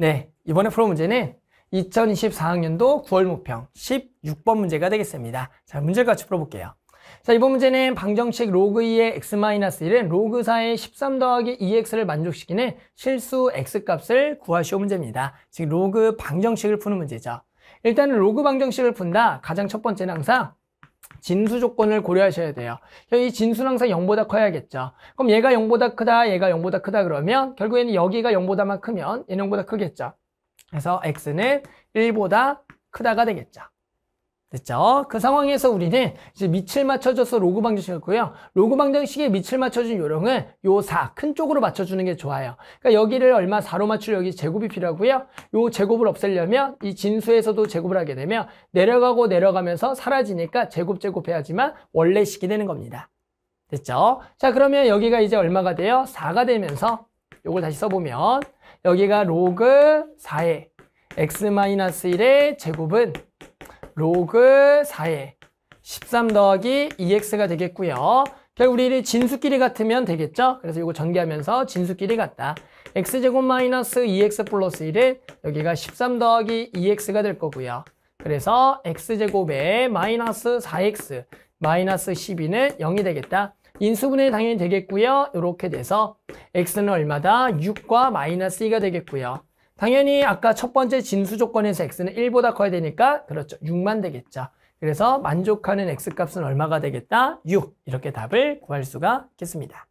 네, 이번에 풀어 문제는 2024학년도 9월 모평 16번 문제가 되겠습니다. 자, 문제를 같이 풀어볼게요. 자, 이번 문제는 방정식 로그 2의 x-1은 로그 4의 13 더하기 2x를 만족시키는 실수 x값을 구하시오 문제입니다. 즉, 로그 방정식을 푸는 문제죠. 일단은 로그 방정식을 푼다. 가장 첫 번째는 항상 진수 조건을 고려하셔야 돼요. 이 진수는 항상 0보다 커야겠죠. 그럼 얘가 0보다 크다, 얘가 0보다 크다 그러면 결국에는 여기가 0보다만 크면 얘는 0보다 크겠죠. 그래서 x는 1보다 크다가 되겠죠. 됐죠? 그 상황에서 우리는 이제 밑을 맞춰줘서 로그 방정식었 고요 로그 방정식에 밑을 맞춰준 요령은 요 4, 큰 쪽으로 맞춰주는 게 좋아요. 그러니까 여기를 얼마 4로 맞출 여기 제곱이 필요하고요. 요 제곱을 없애려면 이 진수에서도 제곱을 하게 되면 내려가고 내려가면서 사라지니까 제곱 제곱 해야지만 원래 식이 되는 겁니다. 됐죠? 자, 그러면 여기가 이제 얼마가 돼요? 4가 되면서 요걸 다시 써보면 여기가 로그 4의 x-1의 제곱은 로그 4에 13 더하기 2x가 되겠고요. 결국 우리 진수끼리 같으면 되겠죠? 그래서 이거 전개하면서 진수끼리 같다. x제곱 마이너스 2x 플러스 1은 여기가 13 더하기 2x가 될 거고요. 그래서 x제곱에 마이너스 4x 마이너스 12는 0이 되겠다. 인수분해 당연히 되겠고요. 이렇게 돼서 x는 얼마다? 6과 마이너스 2가 되겠고요. 당연히 아까 첫 번째 진수 조건에서 x는 1보다 커야 되니까 그렇죠. 6만 되겠죠. 그래서 만족하는 x값은 얼마가 되겠다? 6. 이렇게 답을 구할 수가 있겠습니다.